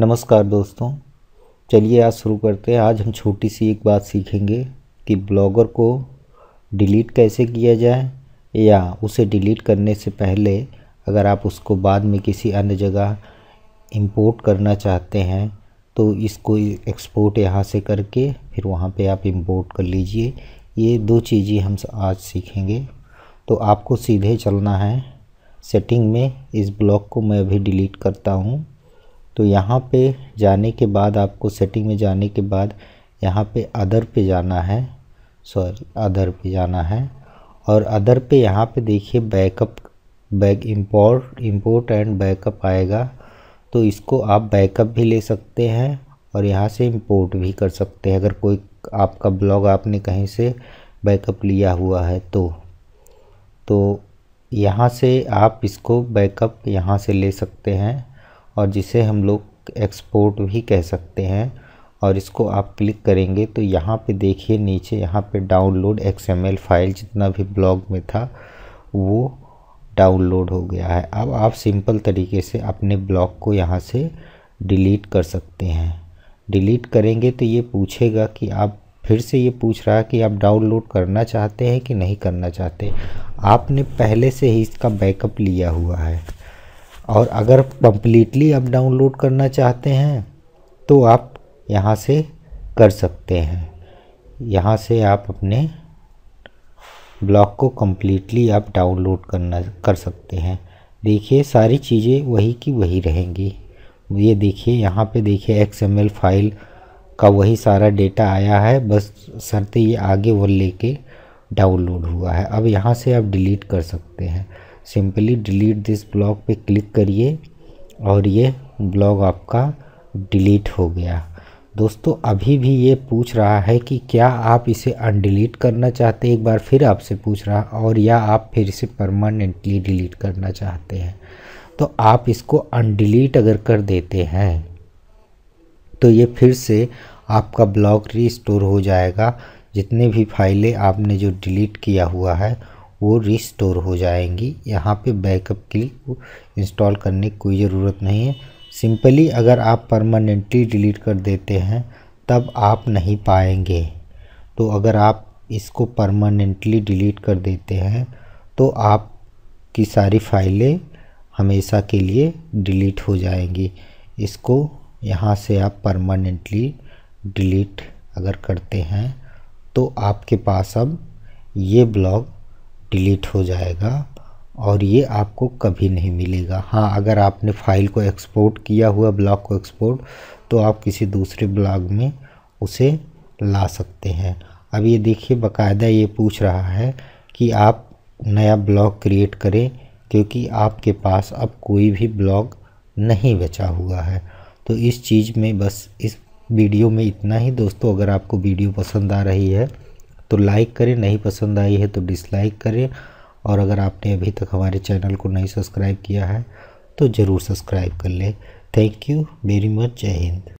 नमस्कार दोस्तों चलिए आज शुरू करते हैं आज हम छोटी सी एक बात सीखेंगे कि ब्लॉगर को डिलीट कैसे किया जाए या उसे डिलीट करने से पहले अगर आप उसको बाद में किसी अन्य जगह इंपोर्ट करना चाहते हैं तो इसको एक्सपोर्ट यहाँ से करके फिर वहाँ पे आप इंपोर्ट कर लीजिए ये दो चीज़ें हम आज सीखेंगे तो आपको सीधे चलना है सेटिंग में इस ब्लॉक को मैं अभी डिलीट करता हूँ तो यहाँ पे जाने के बाद आपको सेटिंग में जाने के बाद यहाँ पे अदर पे जाना है सॉरी अदर पे जाना है और अदर पे यहाँ पे देखिए backup back import import and backup आएगा तो इसको आप बैकअप भी ले सकते हैं और यहाँ से इम्पोर्ट भी कर सकते हैं अगर कोई आपका ब्लॉग आपने कहीं से बैकअप लिया हुआ है तो तो यहाँ से आप इसको बैकअप यहाँ से ले सकते हैं और जिसे हम लोग एक्सपोर्ट भी कह सकते हैं और इसको आप क्लिक करेंगे तो यहाँ पे देखिए नीचे यहाँ पे डाउनलोड एक्सएमएल फाइल जितना भी ब्लॉग में था वो डाउनलोड हो गया है अब आप सिंपल तरीके से अपने ब्लॉग को यहाँ से डिलीट कर सकते हैं डिलीट करेंगे तो ये पूछेगा कि आप फिर से ये पूछ रहा है कि आप डाउनलोड करना चाहते हैं कि नहीं करना चाहते आपने पहले से ही इसका बैकअप लिया हुआ है और अगर कम्प्लीटली आप डाउनलोड करना चाहते हैं तो आप यहाँ से कर सकते हैं यहाँ से आप अपने ब्लॉग को कम्प्लीटली आप डाउनलोड करना कर सकते हैं देखिए सारी चीज़ें वही की वही रहेंगी ये देखिए यहाँ पे देखिए एक्सएमएल फाइल का वही सारा डेटा आया है बस सरते ये आगे वो लेके डाउनलोड हुआ है अब यहाँ से आप डिलीट कर सकते हैं सिंपली डिलीट दिस ब्लॉग पे क्लिक करिए और ये ब्लॉग आपका डिलीट हो गया दोस्तों अभी भी ये पूछ रहा है कि क्या आप इसे अनडिलीट करना चाहते हैं एक बार फिर आपसे पूछ रहा और या आप फिर इसे परमानेंटली डिलीट करना चाहते हैं तो आप इसको अनडिलीट अगर कर देते हैं तो ये फिर से आपका ब्लॉग रीस्टोर हो जाएगा जितने भी फाइलें आपने जो डिलीट किया हुआ है वो रिस्टोर हो जाएंगी यहाँ पे बैकअप के लिए इंस्टॉल करने की कोई ज़रूरत नहीं है सिंपली अगर आप परमानेंटली डिलीट कर देते हैं तब आप नहीं पाएंगे तो अगर आप इसको परमानेंटली डिलीट कर देते हैं तो आपकी सारी फाइलें हमेशा के लिए डिलीट हो जाएंगी इसको यहाँ से आप परमानेंटली डिलीट अगर करते हैं तो आपके पास अब ये ब्लॉग डिलीट हो जाएगा और ये आपको कभी नहीं मिलेगा हाँ अगर आपने फाइल को एक्सपोर्ट किया हुआ ब्लॉग को एक्सपोर्ट तो आप किसी दूसरे ब्लॉग में उसे ला सकते हैं अब ये देखिए बकायदा ये पूछ रहा है कि आप नया ब्लॉग क्रिएट करें क्योंकि आपके पास अब कोई भी ब्लॉग नहीं बचा हुआ है तो इस चीज़ में बस इस वीडियो में इतना ही दोस्तों अगर आपको वीडियो पसंद आ रही है तो लाइक करें नहीं पसंद आई है तो डिसलाइक करें और अगर आपने अभी तक हमारे चैनल को नहीं सब्सक्राइब किया है तो ज़रूर सब्सक्राइब कर लें थैंक यू वेरी मच जय हिंद